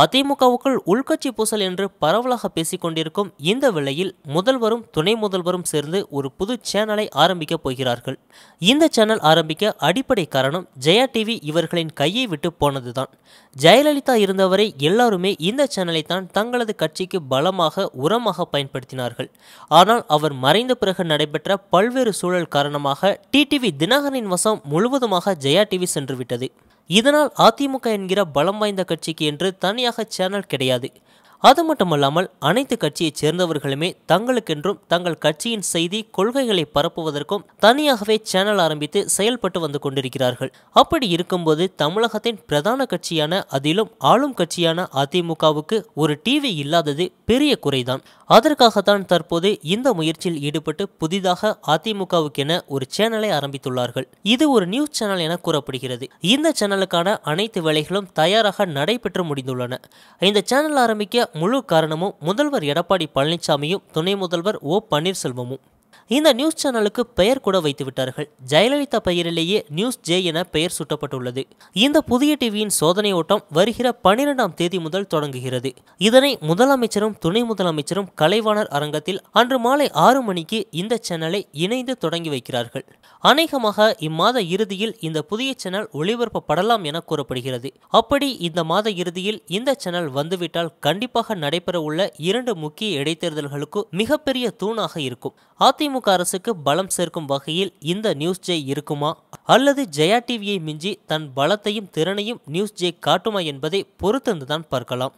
அதிமுகவுக்குள் உள்கட்சி பூசல் என்று பரவலாக பேசிக் கொண்டிருக்கும் இந்த வேளையில் முதல்வரும் துணை முதல்வரும் சேர்ந்து ஒரு புது சேனலை ஆரம்பிக்கப் போகிறார்கள் இந்த சேனல் ஆரம்பிக்க அடிப்படை காரணம் ஜெயா டிவி இவர்களின் கையை விட்டு போனதுதான் ஜெயலலிதா இருந்தவரை எல்லாருமே இந்த சேனலை தான் தங்களது கட்சிக்கு பலமாக உரமாக பயன்படுத்தினார்கள் ஆனால் அவர் மறைந்த பிறகு நடைபெற்ற பல்வேறு சூழல் காரணமாக டிடிவி தினகரின் வசம் முழுவதுமாக ஜெயா டிவி சென்றுவிட்டது இதனால் அதிமுக என்கிற பலம் வாய்ந்த கட்சிக்கு என்று தனியாக சேனல் கிடையாது அது மட்டுமல்லாமல் அனைத்து கட்சியைச் சேர்ந்தவர்களுமே தங்களுக்கென்றும் தங்கள் கட்சியின் செய்தி கொள்கைகளை பரப்புவதற்கும் தனியாகவே சேனல் ஆரம்பித்து செயல்பட்டு வந்து கொண்டிருக்கிறார்கள் அப்படி இருக்கும்போது தமிழகத்தின் பிரதான கட்சியான அதிலும் ஆளும் கட்சியான அதிமுகவுக்கு ஒரு டிவி இல்லாதது பெரிய குறைதான் அதற்காகத்தான் தற்போது இந்த முயற்சியில் ஈடுபட்டு புதிதாக அதிமுகவுக்கென ஒரு சேனலை ஆரம்பித்துள்ளார்கள் இது ஒரு நியூஸ் சேனல் என கூறப்படுகிறது இந்த சேனலுக்கான அனைத்து வேலைகளும் தயாராக நடைபெற்று முடிந்துள்ளன இந்த சேனல் ஆரம்பிக்க முழு காரணமும் முதல்வர் எடப்பாடி பழனிசாமியும் துணை முதல்வர் ஓ பன்னீர்செல்வமும் இந்த நியூஸ் சேனலுக்கு பெயர் கூட வைத்து விட்டார்கள் ஜெயலலிதா பெயரிலேயே நியூஸ் ஜே என பெயர் சூட்டப்பட்டுள்ளது இந்த புதிய டிவியின் சோதனை ஓட்டம் வருகிற பனிரெண்டாம் தேதி முதல் தொடங்குகிறது இதனை முதலமைச்சரும் துணை முதலமைச்சரும் கலைவாணர் அரங்கத்தில் அன்று மாலை ஆறு மணிக்கு இந்த சேனலை இணைந்து தொடங்கி வைக்கிறார்கள் அநேகமாக இம்மாத இறுதியில் இந்த புதிய சேனல் ஒளிபரப்பப்படலாம் என கூறப்படுகிறது அப்படி இந்த மாத இறுதியில் இந்த சேனல் வந்துவிட்டால் கண்டிப்பாக நடைபெற உள்ள இரண்டு முக்கிய இடைத்தேர்தல்களுக்கு மிகப்பெரிய தூணாக இருக்கும் அதிமுக திமுக அரசுக்கு பலம் சேர்க்கும் வகையில் இந்த நியூஸ் ஜே இருக்குமா அல்லது ஜெயா டிவியை மிஞ்சி தன் பலத்தையும் திறனையும் நியூஸ் ஜே காட்டுமா என்பதை பொறுத்திருந்துதான் பார்க்கலாம்